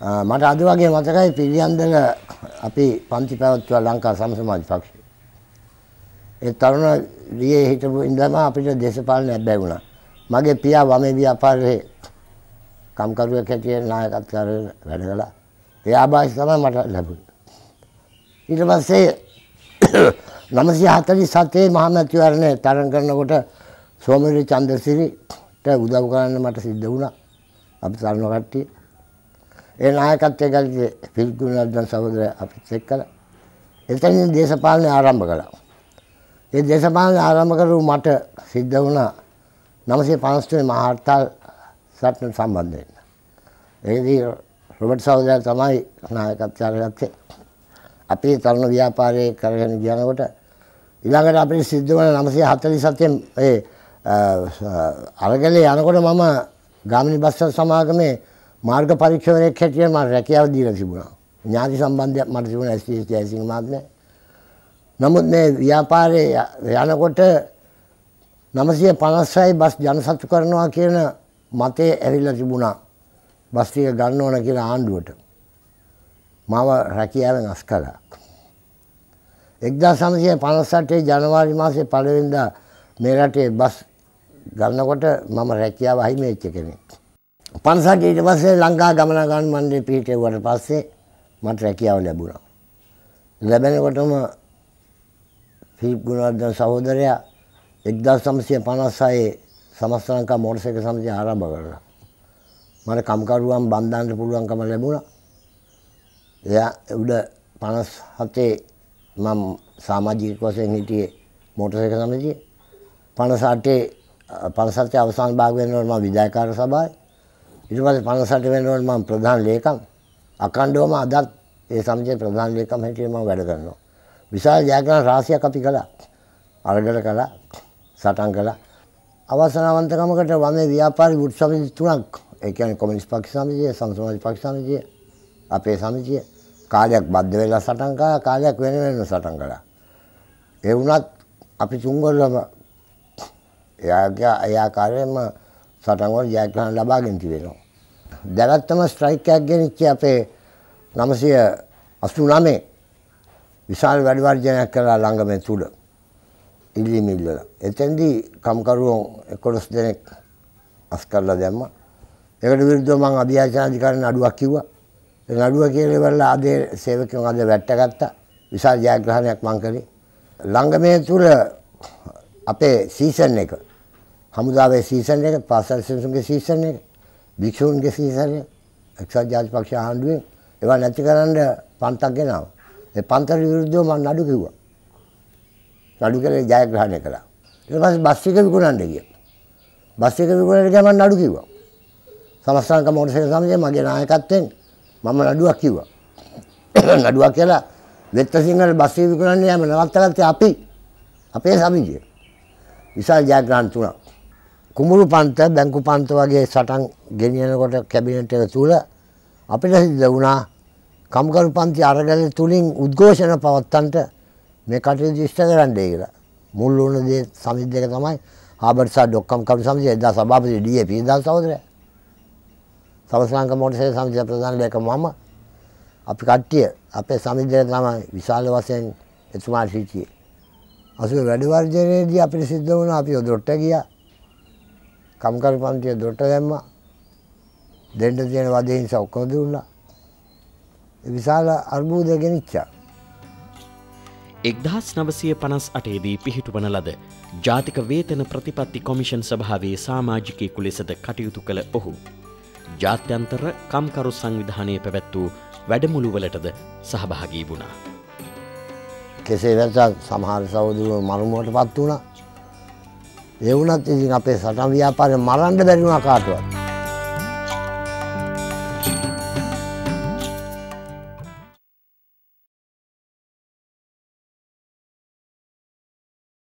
මට අද වගේ මතකයි පිළියන්දල අපි පන්ති පැවත්ව ලංකා සමසමාජ පක්ෂය. ඒ තරුණ ලියේ හිටපු ඉඳම අපිට දේශපාලනයක් බැවුණා. මගේ පියා වමේ ව්‍යාපාරයේ කම්කරුවෙක් හැටියට නායකත්වයෙන් වැඩ කළා. ඒ ආభాෂ තමයි මට ලැබුණේ. ඊට පස්සේ 947 මහා මැතිවරණය තරඟ කරනකොට සෝමවිර චන්ද්‍රසිරිට උදව් කරන්න මට සිද්ධ වුණා. අපි තරණ කට්ටිය ඒ නායකත්වය ගලි පිල්ගුණ අදන් සහෝදර අපිත් එක්කලා. එතනින් දේශපාලනය ආරම්භ කළා. ඒ දේශපාලනය ආරම්භ කරු මට සිද්ධ වුණා 953 මහ හර්තාල් සටන සම්බන්ධ වෙන්න. ඒකදී රොබර්ට් සහෝදරයා තමයි නායකත්වය අරගත්තේ. අපේ තරුණ ව්‍යාපාරයේ කරගෙන යනකොට ඊළඟට අපිට සිද්ධ වුණා 947 ඒ අරගලේ යනකොට මම ගාමිණී බස්සල් සමාගමේ මාර්ග පරීක්ෂවරයෙක් හැටියට මම රැකියාව දීලා තිබුණා. ඥාති සම්බන්ධයක් මට තිබුණ ඇස්ටීස් ජයසිංහ මහත්මයා. නමුත් මේ ව්‍යාපාරයේ යනකොට 956 බස් ජනසතු කරනවා කියන මතය ඇවිල්ලා තිබුණා. බස් ටික ගන්න ඕන කියන ආණ්ඩුවට. මාව රැකියාවෙන් අස් කළා. 1958 ජනවාරි මාසේ පළවෙනිදා මේ රටේ බස් ගන්නකොට මම රැකියාව අහිමි වෙච්ච කෙනෙක්. පන්සට ඊට පස්සේ ලංකා ගමනාගමන මණ්ඩලයේ පිහිටෙව්වට පස්සේ මට රැකියාව ලැබුණා. ලැබෙනකොටම ෆිලිප් ගුණවර්ධන සහෝදරයා 1956 සමස්ත ලංකා මෝටර් සයිකල් සමිතිය ආරම්භ කළා. මට කම්කරුවන් බන්ධන්න පුළුවන්කම ලැබුණා. එයා උඩ 57 මම සමාජික වශයෙන් හිටියේ මෝටර් සයිකල් සමිතියේ. 58 57 අවසාන භාග වෙනකොට මම විදායකාර සභාවේ ඊට පස්සේ 58 වෙනකොට මම ප්‍රධාන ලේකම් අඛණ්ඩවම අදත් ඒ සමිතියේ ප්‍රධාන ලේකම් හැටියට මම වැඩ කරනවා. විශාල ජයග්‍රහණ රාශියක් අපි කළා. අරගල කළා. සටන් කළා. අවසනාවන්තකමකට වනේ ව්‍යාපාරී වෘත්ත සමිති තුනක් ඒ කියන්නේ කොමියුනිස්ට් පක්ෂ සමිතිය, සමසමාජ පක්ෂ සමිතිය, අපේ සමිතිය කාලයක් බද්ධ වෙලා සටන් කළා, කාලයක් වෙන වෙනම සටන් කළා. ඒ වුණත් අපි තුන්වලම එයාගේ එයා කාර්යයම සටන්වල ජයග්‍රහණ ලබා ගෙනති වෙනවා. දැනත්තම ස්ට්‍රයික් එකක් ගෙනිච්ච අපේ නමසය අසු නමේ විශාල් වැඩවර්ජනයක් කරලා ළඟමෙන් තුළ ඉල්ලිමිල්ලල. එතැන්දී කම්කරුවෝ එකොළොස් දෙනෙක් අස් කරලා දැම්ම. ඒකට විරුද්ධව මං අධ්‍යාචනාධිකාරණ අඩුවක් කිව්වා. ඒ නඩුව කියලා ඉවරලා අද සේවකයන් අද වැට්ටගත්තා. විශාල ජයග්‍රහණයක් මං කළේ. ළඟමේ තුළ අපේ සීසන් එක හමුදාවේ සීසන් එක පාසල් සිසුන්ගේ සීසන් එක භික්ෂූන්ගේ සීසන් එක එක්සත් ජාතික පක්ෂ ආණ්ඩුවෙන් ඒවා නැති කරන්න පන්තක් ගෙනාවා. ඒ පන්තර විරුද්ධව මම නඩු කිව්වා. නඩු කරේ ජයග්‍රහණය කළා. ඊට පස්සේ බස් එක විකුණන්න ගියා. බස් එක විකුණන්න ගියා මම නඩු කිව්වා. සමස්තංක මොටසේක සමගිය මගේ නායකත්වයෙන් මම නඩුවක් කිව්වා. නඩුවක් කියලා වෙත්ත සිංහල බස් එක විකුණන්න යෑම නවත්තලත් අපි අපේ සමිතිය. විශාල ජයග්‍රහණ තුනක්. කුමරු පන්ත බැංකු පන්ත වගේ සටන් ගෙනියනකොට කැබිනට් එක තුල අපිට සිද්ධ වුණා කම්කරු පන්ති අරගල තුලින් උද්ඝෝෂණ පවත්තන්ට මේ කටයුතු ඉෂ්ට කරන්නයි කියලා. මුල් වුණ දේ සමිති දෙක තමයි හාබර් සහ ඩොක්කම් කරු සමිතිය එදා සභාපති ඩී.ඒ. පීදා සහෝදරයා. සවසංග මොටසේ සමිතිය ප්‍රධාන ලේකම් මම අපි කට්ටිය අපේ සමිති දෙක තමයි විශාල වශයෙන් එතුමාට සිටියේ. අසුර වැඩ වර්ජනයේදී අපිට සිද්ධ වුණා අපි ඔදොට්ට ගියා. කම්කරු පන්තිය දොට දැම්මා. දෙන්න තියෙන වදේ නිසා ඔක්කොම දුන්නා. විශාල අර්බුදයක් ගෙනිච්චා. 1958 දී පිහිටුවන ලද ජාතික වේතන ප්‍රතිපත්ති කොමිෂන් සභාවේ සමාජිකයෙකු ලෙසද කටයුතු කළ ඔහු ජාත්‍යන්තර කම්කරු සංවිධානය පැවැත් වූ වැඩමුළුවලටද සහභාගී වුණා. කෙසේ වැසත් සමහර සෞදුරුව මරුමුවට පත් වුණා ඒ වුණත් ඉතින් අපේ සටන් ව්‍යාපාරය මරන්න බැරි වුණා කාටවත්.